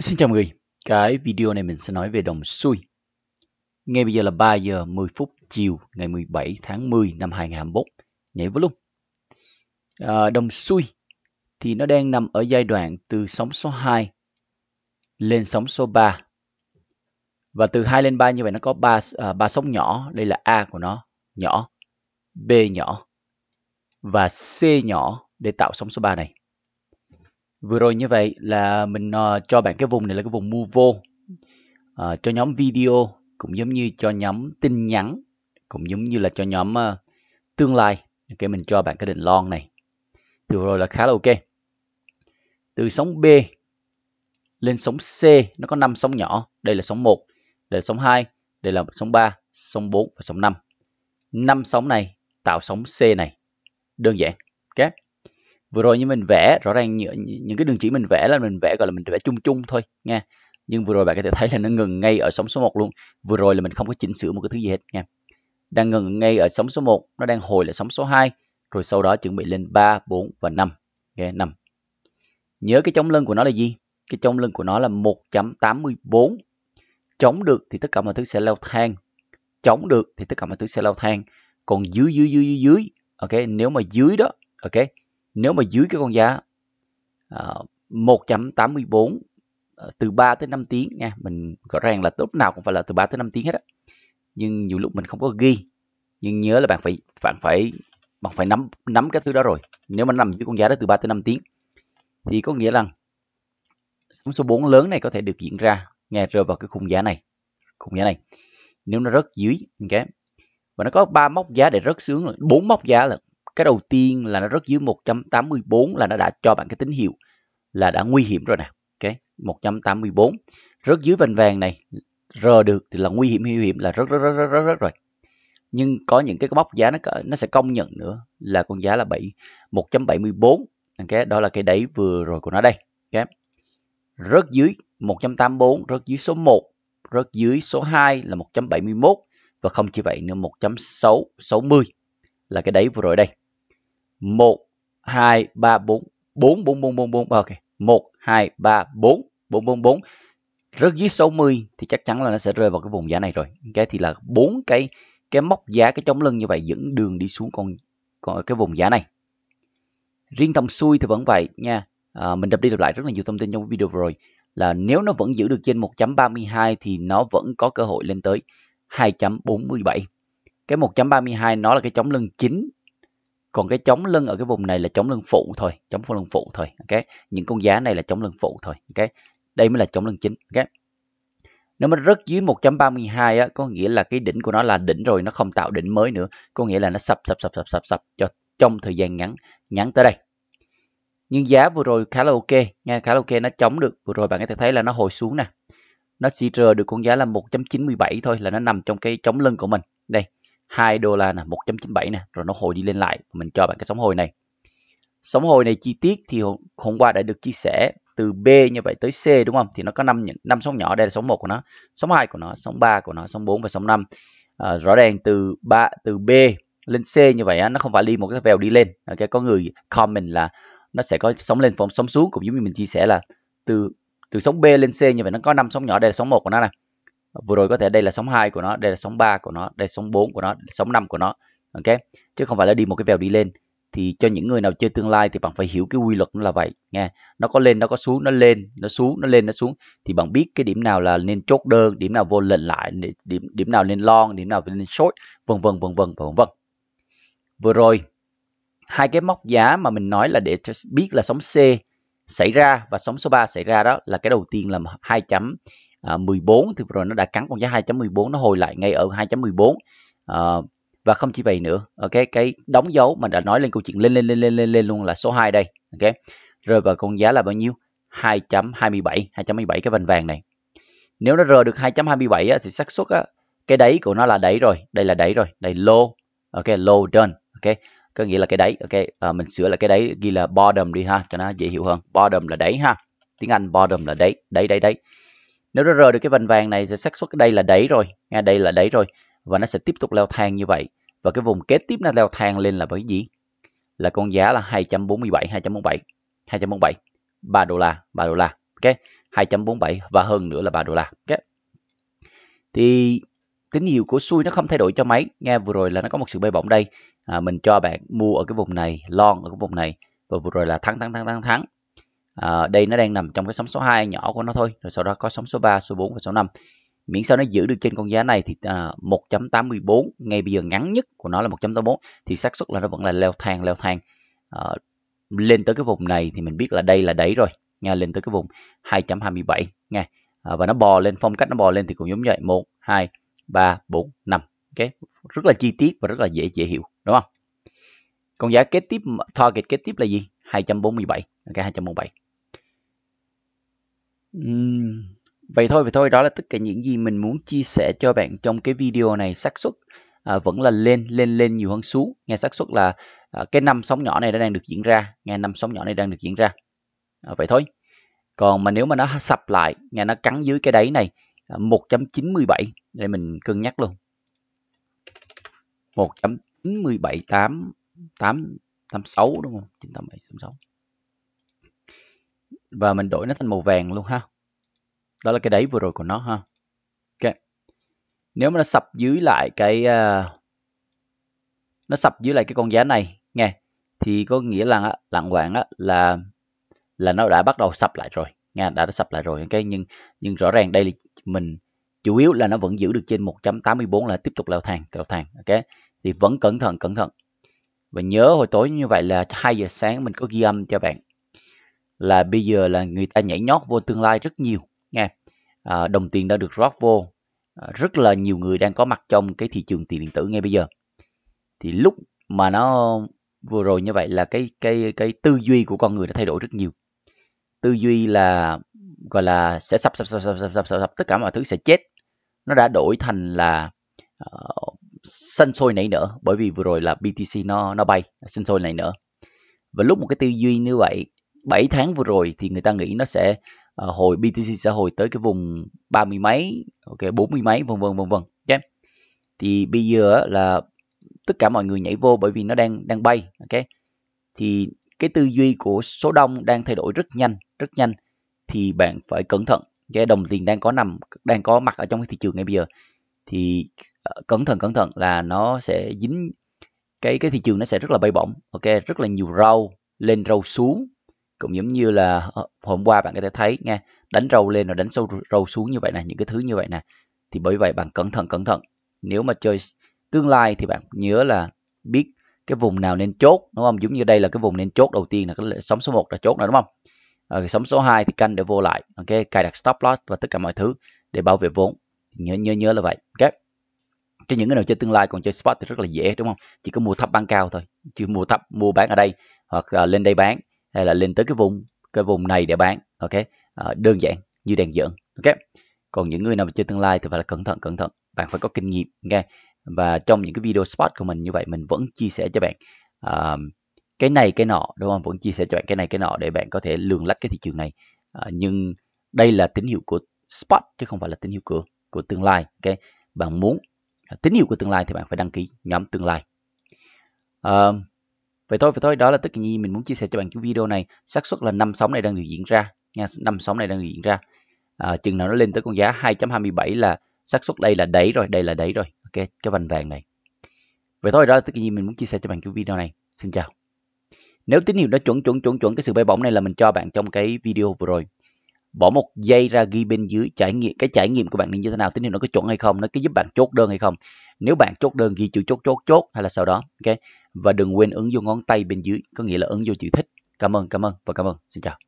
Xin chào mọi người, cái video này mình sẽ nói về đồng xui. Ngay bây giờ là 3 giờ 10 phút chiều ngày 17 tháng 10 năm 2021, nhảy vô luôn. À, đồng xui thì nó đang nằm ở giai đoạn từ sóng số 2 lên sóng số 3. Và từ 2 lên 3 như vậy nó có 3, à, 3 sóng nhỏ, đây là A của nó, nhỏ, B nhỏ và C nhỏ để tạo sóng số 3 này. Vừa rồi như vậy là mình uh, cho bạn cái vùng này là cái vùng mua vô uh, cho nhóm video cũng giống như cho nhóm tin nhắn cũng giống như là cho nhóm uh, tương lai. Ok mình cho bạn cái định lon này. Từ rồi là khá là ok. Từ sóng B lên sóng C nó có 5 sóng nhỏ, đây là sóng 1, đây là sóng 2, đây là sóng 3, sóng 4 và sóng 5. năm sóng này tạo sóng C này. Đơn giản. Okay vừa rồi như mình vẽ rõ ràng những cái đường chỉ mình vẽ là mình vẽ gọi là mình vẽ chung chung thôi nha nhưng vừa rồi bạn có thể thấy là nó ngừng ngay ở sóng số 1 luôn vừa rồi là mình không có chỉnh sửa một cái thứ gì hết nha đang ngừng ngay ở sóng số 1 nó đang hồi là sóng số 2 rồi sau đó chuẩn bị lên 3 4 và 5 okay, 5 nhớ cái chống lưng của nó là gì cái chống lưng của nó là 1.84 chống được thì tất cả mọi thứ sẽ leo thang chống được thì tất cả mọi thứ sẽ leo thang còn dưới dưới dưới dưới ok nếu mà dưới đó ok nếu mà dưới cái con giá uh, 1.84 uh, từ 3 tới 5 tiếng nha mình rõ ràng là tốt nào cũng phải là từ 3 tới 5 tiếng hết á nhưng nhiều lúc mình không có ghi nhưng nhớ là bạn phải bạn phải bạn phải nắm nắm cái thứ đó rồi nếu mà nằm dưới con giá đó từ 3 tới 5 tiếng thì có nghĩa là sóng số 4 lớn này có thể được diễn ra nghe rơi vào cái khung giá này khung giá này nếu nó rớt dưới ok và nó có ba mốc giá để rớt xuống rồi bốn mốc giá là cái đầu tiên là nó rất dưới 184 là nó đã cho bạn cái tín hiệu là đã nguy hiểm rồi nè. Ok, 184. Rất dưới vành vàng này R được thì là nguy hiểm nguy hiểm là rất rất rất rất rất, rồi. Nhưng có những cái mốc giá nó nó sẽ công nhận nữa là con giá là 7 1.74. Ok, đó là cái đáy vừa rồi của nó đây. Ok. Rất dưới 184, rất dưới số 1, rất dưới số 2 là 171 và không chỉ vậy nữa 1.660 là cái đáy vừa rồi đây. 1 2 3 4 4 4 4 4 4 ok. 1 2 3 4 4 4 4 rớt dưới 60 thì chắc chắn là nó sẽ rơi vào cái vùng giá này rồi. Cái thì là bốn cái cái móc giá cái chống lưng như vậy dẫn đường đi xuống con còn cái vùng giá này. Riêng tầm xuôi thì vẫn vậy nha. À, mình đập đi đập lại rất là nhiều thông tin trong video vừa rồi là nếu nó vẫn giữ được trên 1.32 thì nó vẫn có cơ hội lên tới 2.47. Cái 1.32 nó là cái chống lưng chính còn cái chống lưng ở cái vùng này là chống lưng phụ thôi chống lưng phụ thôi ok những con giá này là chống lưng phụ thôi ok đây mới là chống lưng chính ok nếu mà rớt dưới 1.32 á có nghĩa là cái đỉnh của nó là đỉnh rồi nó không tạo đỉnh mới nữa có nghĩa là nó sập sập sập sập sập sập cho trong thời gian ngắn ngắn tới đây nhưng giá vừa rồi khá là ok nghe khá là ok nó chống được vừa rồi bạn có thể thấy là nó hồi xuống nè nó rờ được con giá là 1.97 thôi là nó nằm trong cái chống lưng của mình đây 2 đô la nè, 1.97 nè, rồi nó hồi đi lên lại. Mình cho bạn cái sóng hồi này. Sóng hồi này chi tiết thì hôm qua đã được chia sẻ từ B như vậy tới C đúng không? Thì nó có 5 năm sóng nhỏ, đây là sóng 1 của nó, sóng 2 của nó, sóng 3 của nó, sóng 4 và sóng 5. À, ờ, rõ ràng từ 3 từ B lên C như vậy á, nó không phải đi một cái vèo đi lên. Okay, ờ, có người comment là nó sẽ có sóng lên sóng xuống cũng giống như mình chia sẻ là từ từ sóng B lên C như vậy nó có năm sóng nhỏ đây là sóng 1 của nó này vừa rồi có thể đây là sóng 2 của nó đây là sóng 3 của nó đây là sóng 4 của nó sóng 5 của nó ok chứ không phải là đi một cái vèo đi lên thì cho những người nào chơi tương lai thì bạn phải hiểu cái quy luật nó là vậy nghe nó có lên nó có xuống nó lên nó xuống nó lên nó xuống thì bạn biết cái điểm nào là nên chốt đơn điểm nào vô lệnh lại điểm điểm nào nên long điểm nào nên short vân vân vân vân vân vân vừa rồi hai cái móc giá mà mình nói là để biết là sóng C xảy ra và sóng số 3 xảy ra đó là cái đầu tiên là hai chấm à, ờ, 14 thì rồi nó đã cắn con giá 2.14 nó hồi lại ngay ở 2.14 à, ờ, và không chỉ vậy nữa ok ờ, cái đóng dấu mà đã nói lên câu chuyện lên lên lên lên lên lên luôn là số 2 đây ok Rồi vào con giá là bao nhiêu 2.27 2.27 cái vành vàng này nếu nó rơi được 2.27 á, thì xác suất á, cái đáy của nó là đáy rồi đây là đáy rồi đây low ok low done ok có nghĩa là cái đáy ok à, mình sửa là cái đáy ghi là bottom đi ha cho nó dễ hiểu hơn bottom là đáy ha tiếng anh bottom là đáy đáy đáy đáy nếu nó rời được cái vành vàng này thì xác suất đây là đẩy rồi nghe đây là đẩy rồi và nó sẽ tiếp tục leo thang như vậy và cái vùng kế tiếp nó leo thang lên là với gì là con giá là 247 247 247 3 đô la 3 đô la ok 247 và hơn nữa là 3 đô la ok thì tín hiệu của xuôi nó không thay đổi cho máy nghe vừa rồi là nó có một sự bay bổng đây à, mình cho bạn mua ở cái vùng này lon ở cái vùng này và vừa rồi là thắng thắng thắng thắng thắng à, đây nó đang nằm trong cái sóng số 2 nhỏ của nó thôi rồi sau đó có sóng số 3 số 4 và số 5 miễn sao nó giữ được trên con giá này thì à, 1.84 ngay bây giờ ngắn nhất của nó là 1.84 thì xác suất là nó vẫn là leo thang leo thang à, lên tới cái vùng này thì mình biết là đây là đáy rồi nha lên tới cái vùng 2.27 nha à, và nó bò lên phong cách nó bò lên thì cũng giống như vậy 1 2 3 4 5 ok rất là chi tiết và rất là dễ dễ hiểu đúng không con giá kế tiếp target kế tiếp là gì 247 ok 247 Uhm, vậy thôi, vậy thôi, đó là tất cả những gì mình muốn chia sẻ cho bạn trong cái video này. xác suất à, vẫn là lên, lên, lên nhiều hơn xuống. Nghe xác suất là à, cái năm sóng nhỏ này đã đang được diễn ra, nghe năm sóng nhỏ này đang được diễn ra. À, vậy thôi. Còn mà nếu mà nó sập lại, nghe nó cắn dưới cái đáy này 1 à, 97 để mình cân nhắc luôn. 1.978 8 86 đúng không? 987 86 và mình đổi nó thành màu vàng luôn ha đó là cái đáy vừa rồi của nó ha ok nếu mà nó sập dưới lại cái uh, nó sập dưới lại cái con giá này nghe thì có nghĩa là lặng lạng quạng là là nó đã bắt đầu sập lại rồi nghe đã, đã sập lại rồi cái okay? nhưng nhưng rõ ràng đây là mình chủ yếu là nó vẫn giữ được trên 1.84 là tiếp tục leo thang leo thang ok thì vẫn cẩn thận cẩn thận và nhớ hồi tối như vậy là 2 giờ sáng mình có ghi âm cho bạn là bây giờ là người ta nhảy nhót vô tương lai rất nhiều nghe à, đồng tiền đã được rót vô à, rất là nhiều người đang có mặt trong cái thị trường tiền điện tử ngay bây giờ thì lúc mà nó vừa rồi như vậy là cái cái cái tư duy của con người đã thay đổi rất nhiều tư duy là gọi là sẽ sập sập sập sập sập sập, sập, sập tất cả mọi thứ sẽ chết nó đã đổi thành là uh, ờ, sinh sôi nảy nở bởi vì vừa rồi là BTC nó nó bay sinh sôi nảy nở và lúc một cái tư duy như vậy 7 tháng vừa rồi thì người ta nghĩ nó sẽ uh, hồi BTC sẽ hồi tới cái vùng 30 mấy, ok 40 mấy vân vân vân vân nhé. Okay. Thì bây giờ là tất cả mọi người nhảy vô bởi vì nó đang đang bay ok. Thì cái tư duy của số đông đang thay đổi rất nhanh, rất nhanh thì bạn phải cẩn thận. Cái đồng tiền đang có nằm đang có mặt ở trong cái thị trường ngay bây giờ thì uh, cẩn thận cẩn thận là nó sẽ dính cái cái thị trường nó sẽ rất là bay bổng ok rất là nhiều rau lên rau xuống cũng giống như là ờ, hôm qua bạn có thể thấy nghe đánh râu lên rồi đánh sâu râu xuống như vậy này những cái thứ như vậy nè thì bởi vậy bạn cẩn thận cẩn thận nếu mà chơi tương lai thì bạn nhớ là biết cái vùng nào nên chốt đúng không giống như đây là cái vùng nên chốt đầu tiên là cái sóng số 1 là chốt rồi đúng không ở sóng số 2 thì canh để vô lại ok cài đặt stop loss và tất cả mọi thứ để bảo vệ vốn nhớ nhớ nhớ là vậy ok cho những cái nào chơi tương lai còn chơi spot thì rất là dễ đúng không chỉ có mua thấp bán cao thôi chứ mua thấp mua bán ở đây hoặc là lên đây bán hay là lên tới cái vùng cái vùng này để bán ok à, đơn giản như đèn dưỡng ok còn những người nào mà chơi tương lai thì phải là cẩn thận cẩn thận bạn phải có kinh nghiệm nghe okay? và trong những cái video spot của mình như vậy mình vẫn chia sẻ cho bạn uh, cái này cái nọ đúng không vẫn chia sẻ cho bạn cái này cái nọ để bạn có thể lường lách cái thị trường này uh, nhưng đây là tín hiệu của spot chứ không phải là tín hiệu của của tương lai ok bạn muốn à, tín hiệu của tương lai thì bạn phải đăng ký nhóm tương lai uh, Vậy thôi, vậy thôi, đó là tất cả những gì mình muốn chia sẻ cho bạn cái video này. xác suất là năm sóng này đang được diễn ra nha, năm sóng này đang được diễn ra. À, chừng nào nó lên tới con giá 2.27 là xác suất đây là đẩy rồi, đây là đẩy rồi. Ok, cái vành vàng này. Vậy thôi, đó là tất cả những gì mình muốn chia sẻ cho bạn cái video này. Xin chào. Nếu tín hiệu nó chuẩn chuẩn chuẩn chuẩn cái sự bay bổng này là mình cho bạn trong cái video vừa rồi. Bỏ một giây ra ghi bên dưới trải nghiệm cái trải nghiệm của bạn như thế nào, tín hiệu nó có chuẩn hay không, nó có giúp bạn chốt đơn hay không. Nếu bạn chốt đơn ghi chữ chốt chốt chốt hay là sau đó, ok và đừng quên ấn vô ngón tay bên dưới có nghĩa là ấn vô chữ thích cảm ơn cảm ơn và cảm ơn xin chào